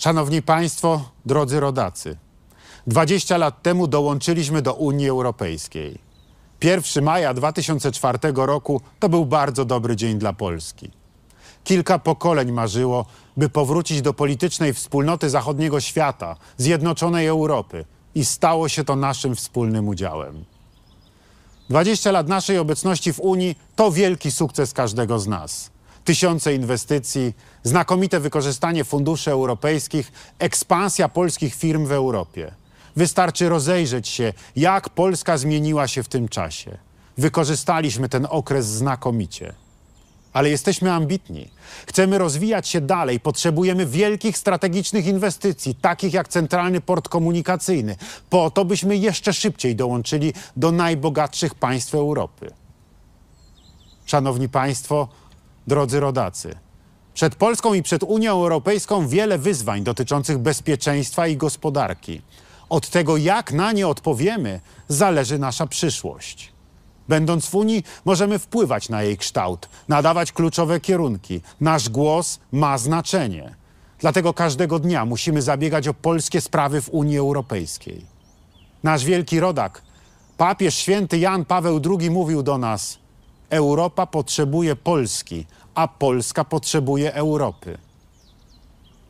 Szanowni Państwo, drodzy rodacy, 20 lat temu dołączyliśmy do Unii Europejskiej. 1 maja 2004 roku to był bardzo dobry dzień dla Polski. Kilka pokoleń marzyło, by powrócić do politycznej wspólnoty zachodniego świata, zjednoczonej Europy i stało się to naszym wspólnym udziałem. 20 lat naszej obecności w Unii to wielki sukces każdego z nas tysiące inwestycji, znakomite wykorzystanie funduszy europejskich, ekspansja polskich firm w Europie. Wystarczy rozejrzeć się, jak Polska zmieniła się w tym czasie. Wykorzystaliśmy ten okres znakomicie. Ale jesteśmy ambitni. Chcemy rozwijać się dalej. Potrzebujemy wielkich strategicznych inwestycji, takich jak Centralny Port Komunikacyjny, po to, byśmy jeszcze szybciej dołączyli do najbogatszych państw Europy. Szanowni Państwo, drodzy rodacy. Przed Polską i przed Unią Europejską wiele wyzwań dotyczących bezpieczeństwa i gospodarki. Od tego, jak na nie odpowiemy, zależy nasza przyszłość. Będąc w Unii, możemy wpływać na jej kształt, nadawać kluczowe kierunki. Nasz głos ma znaczenie. Dlatego każdego dnia musimy zabiegać o polskie sprawy w Unii Europejskiej. Nasz wielki rodak, papież święty Jan Paweł II mówił do nas: Europa potrzebuje Polski a Polska potrzebuje Europy.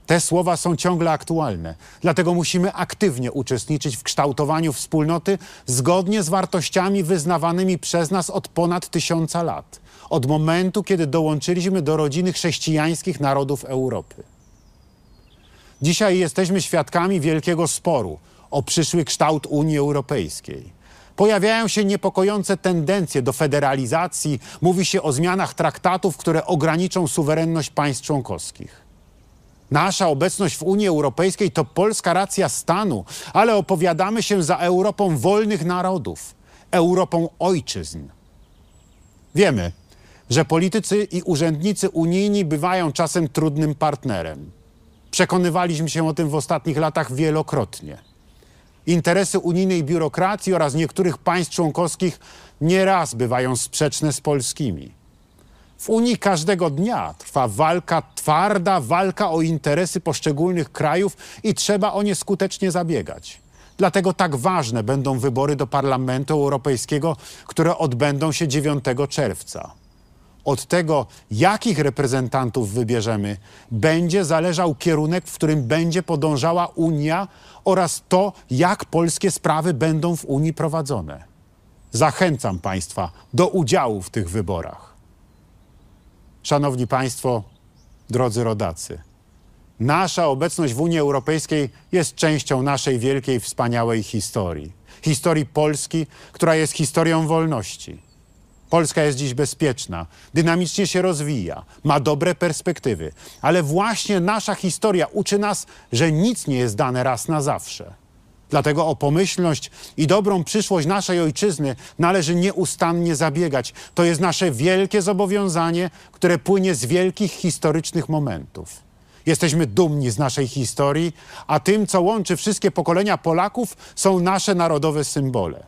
Te słowa są ciągle aktualne, dlatego musimy aktywnie uczestniczyć w kształtowaniu wspólnoty zgodnie z wartościami wyznawanymi przez nas od ponad tysiąca lat, od momentu, kiedy dołączyliśmy do rodziny chrześcijańskich narodów Europy. Dzisiaj jesteśmy świadkami wielkiego sporu o przyszły kształt Unii Europejskiej. Pojawiają się niepokojące tendencje do federalizacji. Mówi się o zmianach traktatów, które ograniczą suwerenność państw członkowskich. Nasza obecność w Unii Europejskiej to polska racja stanu, ale opowiadamy się za Europą wolnych narodów, Europą ojczyzn. Wiemy, że politycy i urzędnicy unijni bywają czasem trudnym partnerem. Przekonywaliśmy się o tym w ostatnich latach wielokrotnie. Interesy unijnej biurokracji oraz niektórych państw członkowskich nieraz bywają sprzeczne z polskimi. W Unii każdego dnia trwa walka, twarda walka o interesy poszczególnych krajów i trzeba o nie skutecznie zabiegać. Dlatego tak ważne będą wybory do Parlamentu Europejskiego, które odbędą się 9 czerwca od tego, jakich reprezentantów wybierzemy, będzie zależał kierunek, w którym będzie podążała Unia oraz to, jak polskie sprawy będą w Unii prowadzone. Zachęcam Państwa do udziału w tych wyborach. Szanowni Państwo, drodzy rodacy, nasza obecność w Unii Europejskiej jest częścią naszej wielkiej, wspaniałej historii. Historii Polski, która jest historią wolności Polska jest dziś bezpieczna, dynamicznie się rozwija, ma dobre perspektywy, ale właśnie nasza historia uczy nas, że nic nie jest dane raz na zawsze. Dlatego o pomyślność i dobrą przyszłość naszej ojczyzny należy nieustannie zabiegać. To jest nasze wielkie zobowiązanie, które płynie z wielkich historycznych momentów. Jesteśmy dumni z naszej historii, a tym, co łączy wszystkie pokolenia Polaków, są nasze narodowe symbole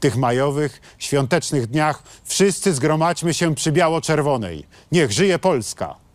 w tych majowych, świątecznych dniach wszyscy zgromadźmy się przy biało-czerwonej. Niech żyje Polska!